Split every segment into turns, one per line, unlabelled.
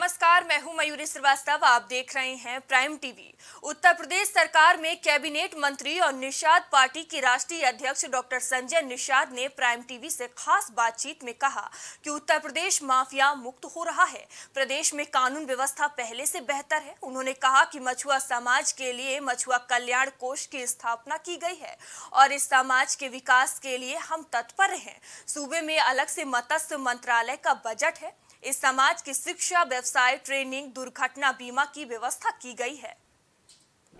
नमस्कार मैं हूं मयूरी श्रीवास्तव आप देख रहे हैं प्राइम टीवी उत्तर प्रदेश सरकार में कैबिनेट मंत्री और निषाद पार्टी के राष्ट्रीय अध्यक्ष डॉक्टर संजय निषाद ने प्राइम टीवी से खास बातचीत में कहा कि उत्तर प्रदेश माफिया मुक्त हो रहा है प्रदेश में कानून व्यवस्था पहले से बेहतर है उन्होंने कहा कि मछुआ समाज के लिए मछुआ कल्याण कोष की स्थापना की गई है और इस समाज के विकास के लिए हम तत्पर हैं सूबे में अलग से मत्स्य मंत्रालय का बजट है इस समाज की शिक्षा व्यवसाय ट्रेनिंग दुर्घटना बीमा की व्यवस्था की गई है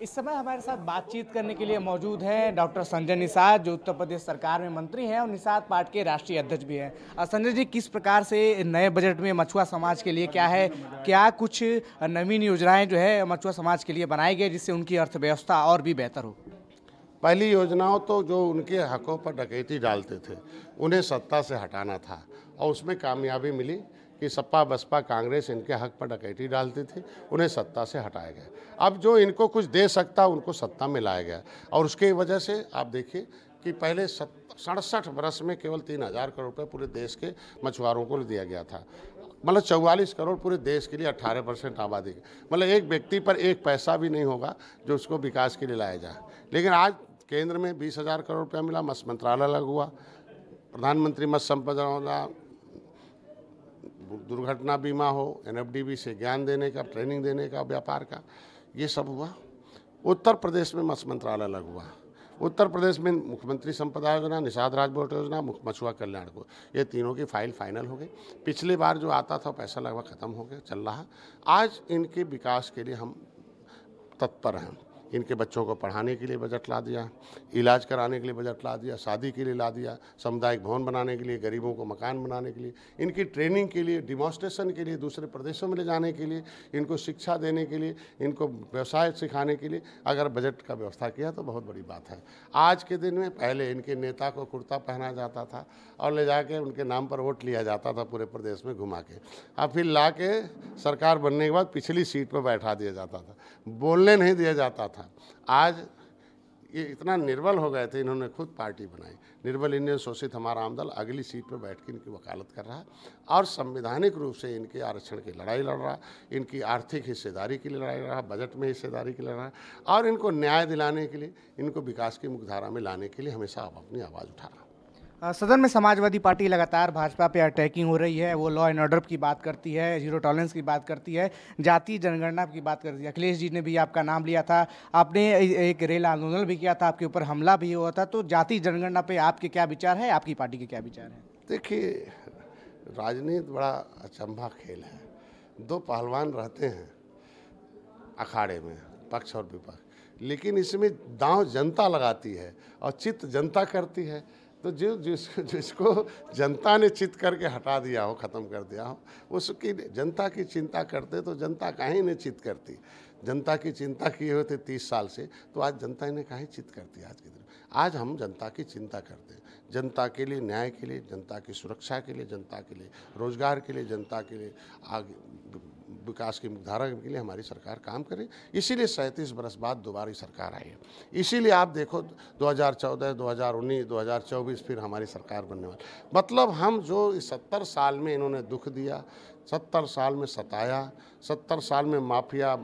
इस समय हमारे साथ बातचीत करने के लिए मौजूद हैं डॉक्टर संजय निषाद जो उत्तर प्रदेश सरकार में मंत्री हैं और निषाद पार्ट के राष्ट्रीय अध्यक्ष भी हैं संजय जी किस प्रकार से नए बजट में मछुआ समाज के लिए क्या है क्या कुछ नवीन योजनाएं जो है मछुआ समाज के लिए बनाई गई जिससे उनकी अर्थव्यवस्था और भी बेहतर हो
पहली योजनाओं तो जो उनके हकों पर डकैती डालते थे उन्हें सत्ता से हटाना था और उसमें कामयाबी मिली कि सपा बसपा कांग्रेस इनके हक पर डकैती डालती थी उन्हें सत्ता से हटाया गया अब जो इनको कुछ दे सकता उनको सत्ता में लाया गया और उसके वजह से आप देखिए कि पहले सड़सठ बरस में केवल तीन हज़ार करोड़ रुपये पूरे देश के मछुआरों को दिया गया था मतलब चौवालीस करोड़ पूरे देश के लिए अट्ठारह परसेंट आबादी मतलब एक व्यक्ति पर एक पैसा भी नहीं होगा जो उसको विकास के लिए लाया जाए लेकिन आज केंद्र में बीस हज़ार करोड़ रुपया मिला मत्स्य मंत्रालय अलग हुआ प्रधानमंत्री मत्स्य संपदा दुर्घटना बीमा हो एन से ज्ञान देने का ट्रेनिंग देने का व्यापार का ये सब हुआ उत्तर प्रदेश में मत्स्य मंत्रालय अलग हुआ उत्तर प्रदेश में मुख्यमंत्री संपदा योजना निषाद बोर्ड योजना मुख्य मछुआ कल्याण को ये तीनों की फाइल फाइनल हो गई पिछली बार जो आता था पैसा लगभग ख़त्म हो गया चल रहा आज इनके विकास के लिए हम तत्पर हैं इनके बच्चों को पढ़ाने के लिए बजट ला दिया इलाज कराने के लिए बजट ला दिया शादी के लिए ला दिया सामुदायिक भवन बनाने के लिए गरीबों को मकान बनाने के लिए इनकी ट्रेनिंग के लिए डिमॉन्स्ट्रेशन के लिए दूसरे प्रदेशों में ले जाने के लिए इनको शिक्षा देने के लिए इनको व्यवसाय सिखाने के लिए अगर बजट का व्यवस्था किया तो बहुत बड़ी बात है आज के दिन में पहले इनके नेता को कुर्ता पहना जाता था और ले जाके उनके नाम पर वोट लिया जाता था पूरे प्रदेश में घुमा के अब फिर ला के सरकार बनने के बाद पिछली सीट पर बैठा दिया जाता था बोलने नहीं दिया जाता था था आज ये इतना निर्बल हो गए थे इन्होंने खुद पार्टी बनाई निर्बल इंडियन शोषित हमारा आमदल अगली सीट पर बैठ के इनकी वकालत कर रहा और संवैधानिक रूप से इनके आरक्षण की लड़ाई लड़ रहा इनकी आर्थिक हिस्सेदारी की लड़ाई लड़ रहा बजट में हिस्सेदारी की लड़ रहा और इनको न्याय दिलाने के लिए इनको विकास की मुख्यधारा में लाने के लिए हमेशा आप अपनी आवाज़ उठा रहा
सदन में समाजवादी पार्टी लगातार भाजपा पे अटैकिंग हो रही है वो लॉ एंड ऑर्डर की बात करती है जीरो टॉलरेंस की बात करती है जाति जनगणना की बात करती है अखिलेश जी ने भी आपका नाम लिया था आपने एक रेल आंदोलन भी किया था आपके ऊपर हमला भी हुआ था तो जाति जनगणना पे आपके क्या विचार है आपकी पार्टी के क्या विचार है
देखिए राजनीति बड़ा अचंभा खेल है दो पहलवान रहते हैं अखाड़े में पक्ष और विपक्ष लेकिन इसमें दांव जनता लगाती है और चित्त जनता करती है तो जो जिस जिसको जनता ने चित करके हटा दिया हो ख़त्म कर दिया हो उसकी जनता की चिंता करते तो जनता काहे ने चित करती जनता की चिंता किए हुए थे तीस साल से तो आज जनता ने कहा चित करती आज के दिन आज हम जनता की चिंता करते हैं जनता के लिए न्याय के लिए जनता की सुरक्षा के लिए जनता के लिए रोजगार के लिए जनता के लिए आगे विकास की मुख्यधारा के लिए हमारी सरकार काम करे इसीलिए सैंतीस बरस बाद दोबारा सरकार आई है इसीलिए आप देखो 2014, 2019, 2024 फिर हमारी सरकार बनने वाली मतलब हम जो सत्तर साल में इन्होंने दुख दिया सत्तर साल में सताया सत्तर साल में माफिया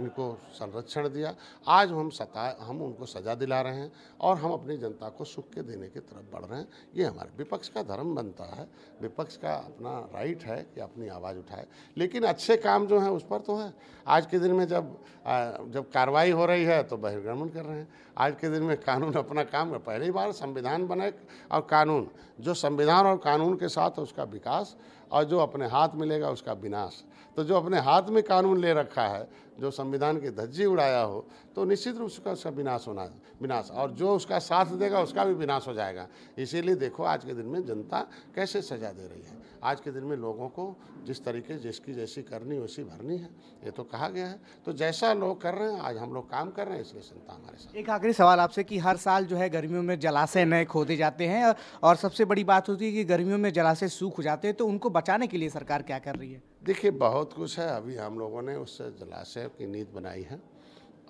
इनको संरक्षण दिया आज हम सता हम उनको सज़ा दिला रहे हैं और हम अपनी जनता को सुख के देने की तरफ बढ़ रहे हैं ये हमारे विपक्ष का धर्म बनता है विपक्ष का अपना राइट है कि अपनी आवाज़ उठाए लेकिन अच्छे काम जो हैं उस पर तो है आज के दिन में जब आ, जब कार्रवाई हो रही है तो बहिर्गमन कर रहे हैं आज के दिन में कानून अपना काम है पहली बार संविधान बनाए और कानून जो संविधान और कानून के साथ उसका विकास और जो अपने हाथ मिलेगा उसका विनाश तो जो अपने हाथ में कानून ले रखा है जो संविधान की धज्जी उड़ाया हो तो निश्चित रूप से उसका उसका विनाश होना विनाश और जो उसका साथ देगा उसका भी विनाश हो जाएगा इसीलिए देखो आज के दिन में जनता कैसे सजा दे रही है आज के दिन में लोगों को जिस तरीके जिसकी जैसी करनी वैसी भरनी है ये तो कहा गया है तो जैसा लोग कर रहे हैं आज हम लोग काम कर रहे हैं इसलिए जनता हमारे साथ
एक आखिरी सवाल आपसे कि हर साल जो है गर्मियों में जलाशय नए खोदे जाते हैं और सबसे बड़ी बात होती है कि गर्मियों में जलाशय सूख जाते हैं तो उनको बचाने के लिए सरकार क्या
कर रही है देखिए बहुत कुछ है अभी हम लोगों ने उस जलाशय की नींद बनाई है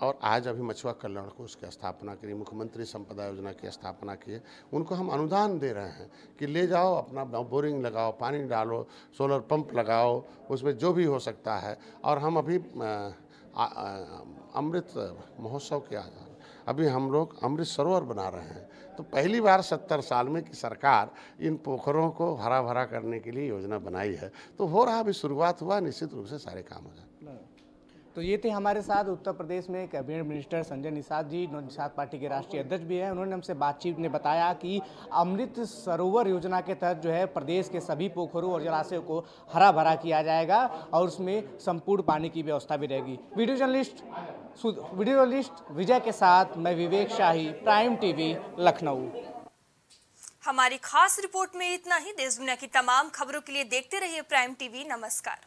और आज अभी मछुआ कल्याण को उसकी स्थापना करी मुख्यमंत्री संपदा योजना की स्थापना की है उनको हम अनुदान दे रहे हैं कि ले जाओ अपना बोरिंग लगाओ पानी डालो सोलर पंप लगाओ उसमें जो भी हो सकता है और हम अभी अमृत महोत्सव के आधार अभी हम लोग अमृत सरोवर बना रहे हैं तो पहली बार सत्तर साल में कि सरकार इन पोखरों को हरा भरा करने के लिए योजना बनाई है तो हो रहा अभी शुरुआत हुआ निश्चित रूप से सारे काम हो जाए तो ये थे हमारे साथ उत्तर प्रदेश
में cabinet minister Sanjay Nishad ji Nishad party के राष्ट्रीय अध्यक्ष भी हैं उन्होंने हमसे बातचीत में बताया कि अमृत सरोवर योजना के तहत जो है प्रदेश के सभी पोखरों और जलाशयों को हरा भरा किया जाएगा और उसमें संपूर्ण पानी की व्यवस्था भी रहेगी video journalist video journalist Vijay के साथ मैं विवेक शाही प्राइम टीवी लखनऊ
हमारी खास रिपोर्ट में इतना ही देश दुनिया की तमाम खबरों के लिए देखते रहिए प्राइम टीवी नमस्कार